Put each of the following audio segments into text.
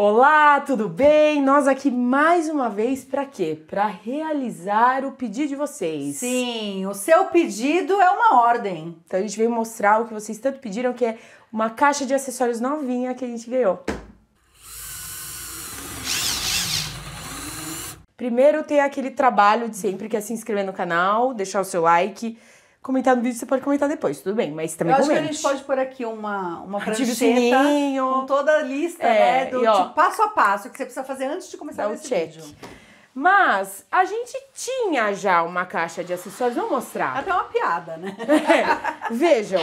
Olá, tudo bem? Nós aqui mais uma vez para quê? Para realizar o pedido de vocês. Sim, o seu pedido é uma ordem. Então a gente veio mostrar o que vocês tanto pediram, que é uma caixa de acessórios novinha que a gente ganhou. Primeiro tem aquele trabalho de sempre que é se inscrever no canal, deixar o seu like, comentar no vídeo, você pode comentar depois, tudo bem, mas também Eu comente. que a gente pode pôr aqui uma, uma Ative com toda a lista, é, né, do e, ó, tipo, passo a passo, que você precisa fazer antes de começar o esse check. vídeo. Mas a gente tinha já uma caixa de acessórios, vou mostrar. Até uma piada, né? É, vejam,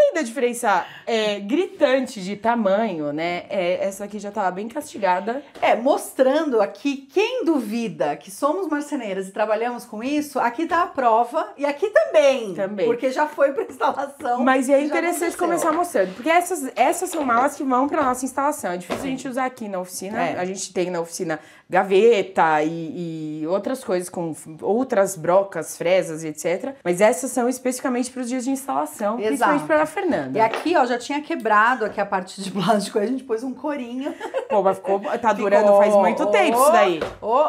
Além da diferença é, gritante de tamanho, né? É, essa aqui já tava tá bem castigada. É, mostrando aqui, quem duvida que somos marceneiras e trabalhamos com isso, aqui tá a prova e aqui também. Também. Porque já foi pra instalação. Mas é interessante começar mostrando, porque essas, essas são malas que vão pra nossa instalação. É difícil a gente usar aqui na oficina. É. A gente tem na oficina gaveta e, e outras coisas com outras brocas, fresas e etc. Mas essas são especificamente para os dias de instalação, Exato. principalmente para a Fernanda. E aqui, ó, já tinha quebrado aqui a parte de plástico, a gente pôs um corinho. Pô, mas ficou, tá durando ficou, faz muito tempo isso daí.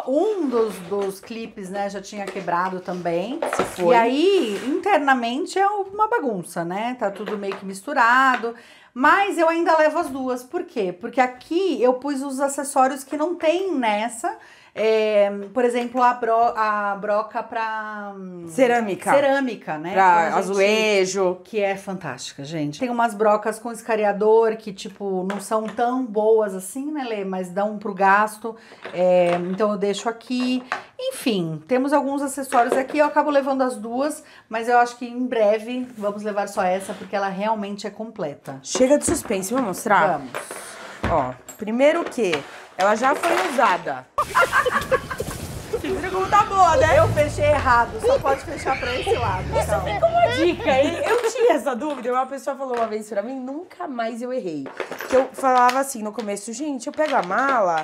um dos, dos clipes, né, já tinha quebrado também. Se foi. E aí, internamente é uma bagunça, né? Tá tudo meio que misturado. Mas eu ainda levo as duas. Por quê? Porque aqui eu pus os acessórios que não tem nessa é, por exemplo, a, bro, a broca para hum, cerâmica. Cerâmica, né? Pra gente, azulejo. Que é fantástica, gente. Tem umas brocas com escariador que, tipo, não são tão boas assim, né, Lê? Mas dão pro gasto. É, então eu deixo aqui. Enfim, temos alguns acessórios aqui. Eu acabo levando as duas, mas eu acho que em breve vamos levar só essa, porque ela realmente é completa. Chega de suspense, vamos mostrar? Vamos. Ó, primeiro o quê? Ela já foi usada. Como tá boa, né? Eu fechei errado, só pode fechar pra esse lado. Isso então. fica uma dica, hein? Eu tinha essa dúvida, uma pessoa falou uma vez pra mim, nunca mais eu errei. Que eu falava assim no começo, gente, eu pego a mala,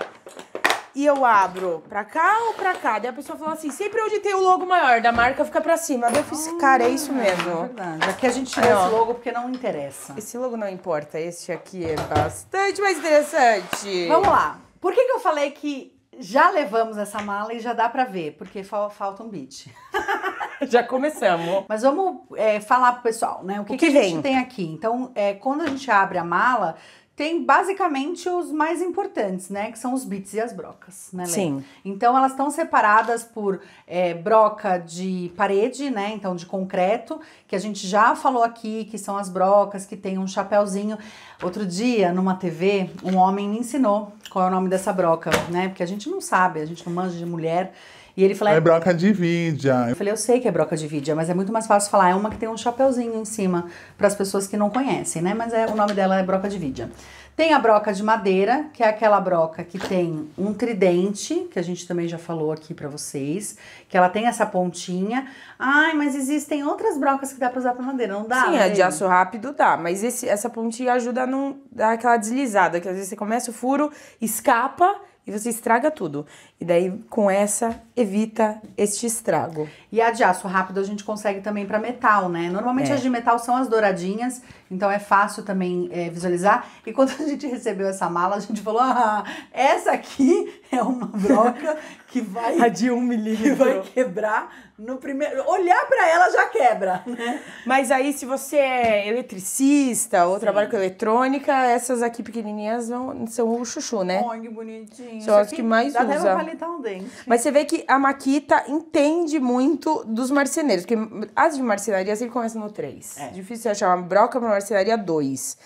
e eu abro pra cá ou pra cá? Daí a pessoa falou assim, sempre onde tem o logo maior da marca fica pra cima. Daí eu fiz, ah, cara, é isso mesmo. É verdade. Aqui a gente tira esse logo porque não interessa. Esse logo não importa, esse aqui é bastante mais interessante. Vamos lá. Por que, que eu falei que já levamos essa mala e já dá para ver? Porque fal falta um beat. já começamos. Mas vamos é, falar pro pessoal, né? O que, o que, que a gente tem aqui? Então, é, quando a gente abre a mala, tem basicamente os mais importantes, né? Que são os bits e as brocas, né, Lê? Sim. Então elas estão separadas por é, broca de parede, né? Então de concreto, que a gente já falou aqui, que são as brocas que tem um chapéuzinho. Outro dia, numa TV, um homem me ensinou qual é o nome dessa broca, né? Porque a gente não sabe, a gente não manja de mulher. E ele falou... É, é broca de vídeo. Eu falei, eu sei que é broca de vídeo, mas é muito mais fácil falar. É uma que tem um chapeuzinho em cima para as pessoas que não conhecem, né? Mas é, o nome dela é broca de vídeo. Tem a broca de madeira, que é aquela broca que tem um tridente, que a gente também já falou aqui para vocês, que ela tem essa pontinha. Ai, mas existem outras brocas que dá para usar para madeira, não dá? Sim, né? a de aço rápido dá, mas esse, essa pontinha ajuda a não dar aquela deslizada, que às vezes você começa o furo, escapa e você estraga tudo. E daí, com essa, evita este estrago. E a de aço rápido a gente consegue também para metal, né? Normalmente é. as de metal são as douradinhas então é fácil também é, visualizar. E quando a gente recebeu essa mala, a gente falou: ah, essa aqui é uma broca que vai. a de um milímetro. Que vai quebrar no primeiro. Olhar para ela já quebra, né? Mas aí, se você é eletricista ou Sim. trabalha com eletrônica, essas aqui pequenininhas vão são o chuchu, né? Olha que bonitinho. São as que mais dá usa. Dá até pra palitar um dente. Mas você vê que a Maquita entende muito dos marceneiros. Porque as de marcenaria sempre começam no 3. É. Difícil achar uma broca pra Marcearia 2.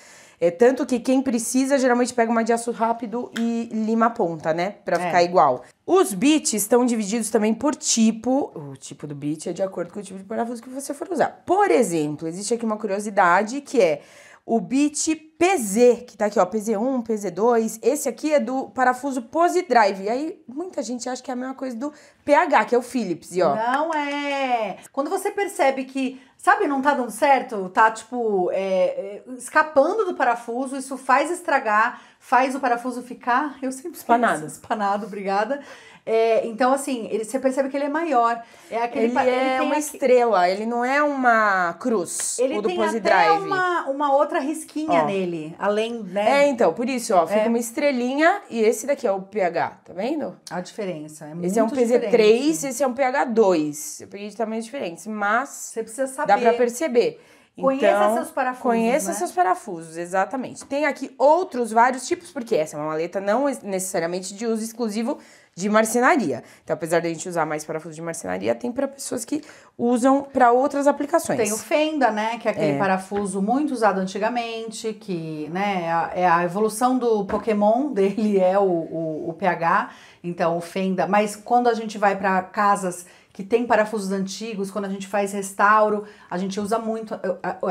É tanto que quem precisa geralmente pega uma de aço rápido e lima a ponta, né? Pra é. ficar igual. Os bits estão divididos também por tipo. O tipo do bit é de acordo com o tipo de parafuso que você for usar. Por exemplo, existe aqui uma curiosidade que é o bit PZ, que tá aqui, ó, PZ1, PZ2. Esse aqui é do parafuso Pose Drive. E aí, muita gente acha que é a mesma coisa do PH, que é o Phillips, e ó. Não é! Quando você percebe que Sabe, não tá dando certo, tá tipo é, é, escapando do parafuso, isso faz estragar, faz o parafuso ficar. Eu sempre espanado. Espanado, obrigada. É, então, assim, ele, você percebe que ele é maior. É aquele ele, é uma aqui... estrela, ele não é uma cruz. Ele o do tem Pose até Drive. Uma, uma outra risquinha ó. nele, além, né? É, então, por isso, ó, fica é. uma estrelinha e esse daqui é o pH, tá vendo? A diferença, é muito Esse é um PZ3, esse é um pH2. Eu peguei de tamanhos tá diferentes, mas... Você precisa saber Dá para perceber. Conheça então, seus parafusos. Conheça né? seus parafusos, exatamente. Tem aqui outros vários tipos, porque essa é uma maleta não necessariamente de uso exclusivo de marcenaria. Então, apesar de a gente usar mais parafusos de marcenaria, tem para pessoas que usam para outras aplicações. Tem o fenda, né, que é aquele é. parafuso muito usado antigamente, que, né, é a, é a evolução do Pokémon dele é o, o, o PH. Então, o fenda. Mas quando a gente vai para casas que tem parafusos antigos, quando a gente faz restauro, a gente usa muito,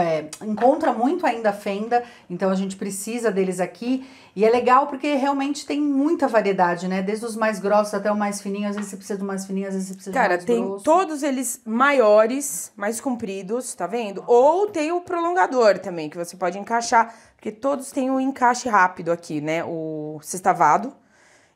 é, encontra muito ainda a fenda, então a gente precisa deles aqui. E é legal porque realmente tem muita variedade, né? Desde os mais grossos até o mais fininho, às vezes você precisa do mais fininho, às vezes você precisa Cara, do mais tem grosso. todos eles maiores, mais compridos, tá vendo? Ou tem o prolongador também, que você pode encaixar, porque todos têm o um encaixe rápido aqui, né? O sextavado.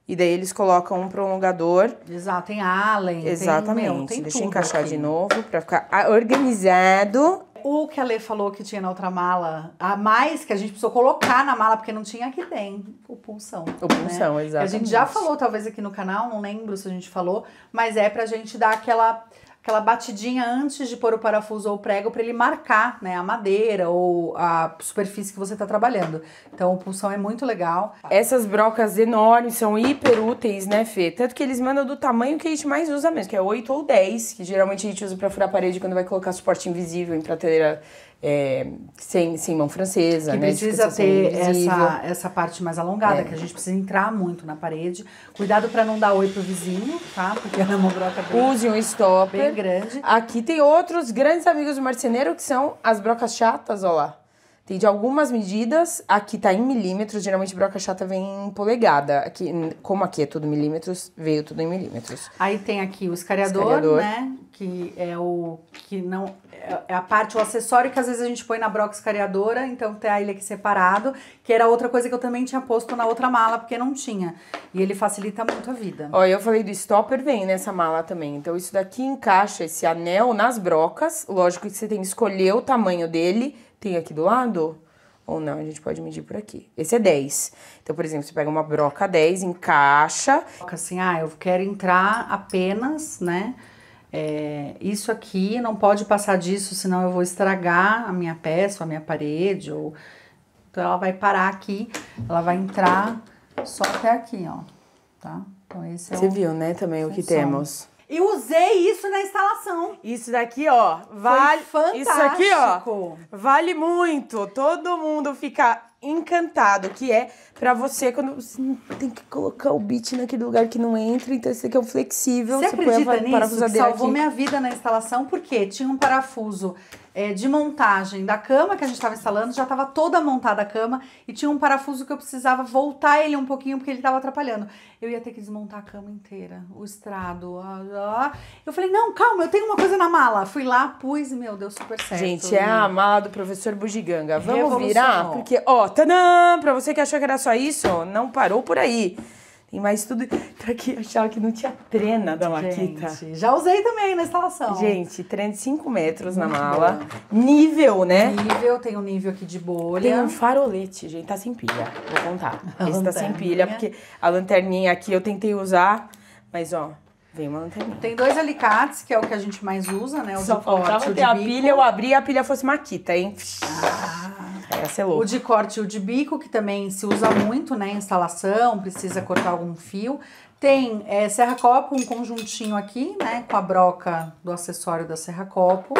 E daí eles colocam um prolongador. Exato, tem allen. Exatamente. Tem, meu, tem Deixa eu encaixar aqui. de novo para ficar organizado. O que a Lê falou que tinha na outra mala, a mais que a gente precisou colocar na mala, porque não tinha aqui tem o pulsão. O pulsão, né? exato. A gente já falou, talvez aqui no canal, não lembro se a gente falou, mas é pra gente dar aquela aquela batidinha antes de pôr o parafuso ou o prego para ele marcar né, a madeira ou a superfície que você está trabalhando. Então, o pulsão é muito legal. Essas brocas enormes são hiper úteis, né, Fê? Tanto que eles mandam do tamanho que a gente mais usa mesmo, que é 8 ou 10, que geralmente a gente usa para furar a parede quando vai colocar suporte invisível em prateleira é, sem, sem mão francesa. Que né? Tipo, precisa é ter essa, essa parte mais alongada, é. que a gente precisa entrar muito na parede. Cuidado para não dar oi pro vizinho, tá? Porque é uma broca bem, Use um stopper. Bem grande. Aqui tem outros grandes amigos do marceneiro que são as brocas chatas, ó lá. Tem de algumas medidas, aqui tá em milímetros, geralmente broca chata vem em polegada. Aqui, como aqui é tudo milímetros, veio tudo em milímetros. Aí tem aqui o escariador, escariador. né? Que é o que não. É, é a parte, o acessório que às vezes a gente põe na broca escariadora, então tem a ilha aqui separado, que era outra coisa que eu também tinha posto na outra mala, porque não tinha. E ele facilita muito a vida. Olha, eu falei do stopper, vem nessa mala também. Então isso daqui encaixa esse anel nas brocas. Lógico que você tem que escolher o tamanho dele tem aqui do lado? Ou não, a gente pode medir por aqui. Esse é 10. Então, por exemplo, você pega uma broca 10, encaixa. Assim, ah, eu quero entrar apenas, né? É, isso aqui não pode passar disso, senão eu vou estragar a minha peça, a minha parede. Ou... Então, ela vai parar aqui, ela vai entrar só até aqui, ó. Tá? Então, esse é Você o... viu, né, também o que temos. E usei isso na instalação. Isso daqui, ó, vale. Foi fantástico. Isso aqui, ó, vale muito. Todo mundo fica encantado, que é para você quando você tem que colocar o beat naquele lugar que não entra, então esse aqui é um flexível. Você, você acredita põe a nisso? Que salvou aqui. minha vida na instalação porque tinha um parafuso é, de montagem da cama que a gente estava instalando, já estava toda montada a cama e tinha um parafuso que eu precisava voltar ele um pouquinho porque ele estava atrapalhando. Eu ia ter que desmontar a cama inteira, o estrado. Eu falei, não, calma, eu tenho uma coisa na mala. Fui lá, pus e, meu, deu super certo. Gente, é a mala do professor Bugiganga. Vamos virar? Porque, ó, tanã, pra você que achou que era só isso, não parou por aí mas mais tudo. Então aqui eu achava que não tinha trena da Maquita. Gente, já usei também na instalação. Gente, trena de 5 metros na mala. Nível, né? Nível, tem um nível aqui de bolha. Tem um farolete, gente. Tá sem pilha. Vou contar. Esse tá sem pilha, porque a lanterninha aqui eu tentei usar, mas ó. Vem uma lanterninha. Tem dois alicates, que é o que a gente mais usa, né? o Só faltava ter a pilha, eu abri e a pilha fosse maquita, hein? Ah. É, é o de corte e o de bico, que também se usa muito, né? Instalação, precisa cortar algum fio. Tem é, serra copo, um conjuntinho aqui, né? Com a broca do acessório da serra copo.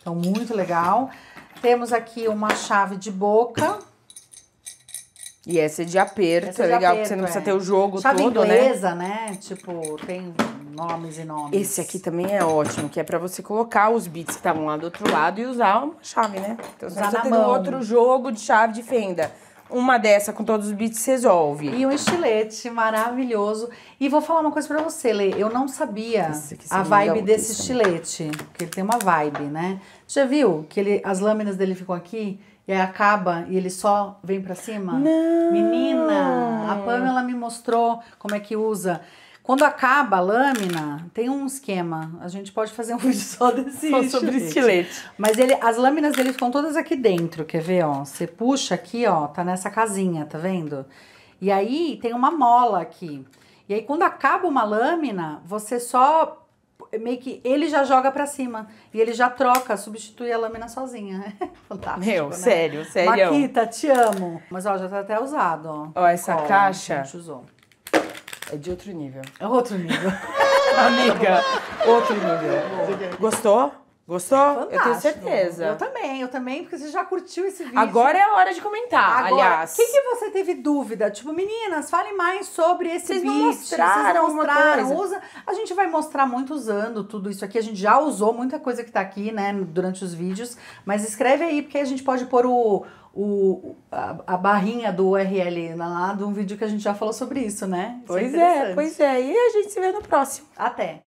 Então, muito legal. Temos aqui uma chave de boca, e essa é de aperto, essa é, de é legal, aperto, porque você não precisa é. ter o jogo Chave todo, né? inglesa, né? né? Tipo, tem nomes e nomes. Esse aqui também é ótimo, que é para você colocar os bits que estavam lá do outro lado e usar uma chave, né? Então usar você tem outro jogo de chave de fenda. Uma dessa com todos os bits resolve. E um estilete maravilhoso. E vou falar uma coisa para você, Lê. Eu não sabia a vibe desse estilete. Porque ele tem uma vibe, né? Já viu que ele, as lâminas dele ficam aqui? E aí acaba e ele só vem para cima? Não! Menina, a Pamela me mostrou como é que usa. Quando acaba a lâmina, tem um esquema. A gente pode fazer um vídeo só desse só sobre estilete. Mas ele, as lâminas eles ficam todas aqui dentro, quer ver, ó? Você puxa aqui, ó, tá nessa casinha, tá vendo? E aí tem uma mola aqui. E aí quando acaba uma lâmina, você só meio que ele já joga para cima e ele já troca, substitui a lâmina sozinha. É fantástico. Meu, né? sério, sério. Maquita, te amo. Mas ó, já tá até usado, ó. Ó, essa Cola, caixa. A gente usou. É de outro nível. É outro nível. Amiga, outro nível. Gostou? Gostou? Fantástico. Eu tenho certeza. Eu também, eu também, porque você já curtiu esse vídeo. Agora é a hora de comentar, Agora, aliás. O que, que você teve dúvida? Tipo, meninas, fale mais sobre esse Vocês beat. Não mostraram Vocês mostraram, usa. A gente vai mostrar muito usando tudo isso aqui. A gente já usou muita coisa que tá aqui, né, durante os vídeos. Mas escreve aí, porque a gente pode pôr o o, a, a, barrinha do URL lá de um vídeo que a gente já falou sobre isso, né? Isso é pois é, é, pois é. E a gente se vê no próximo. Até!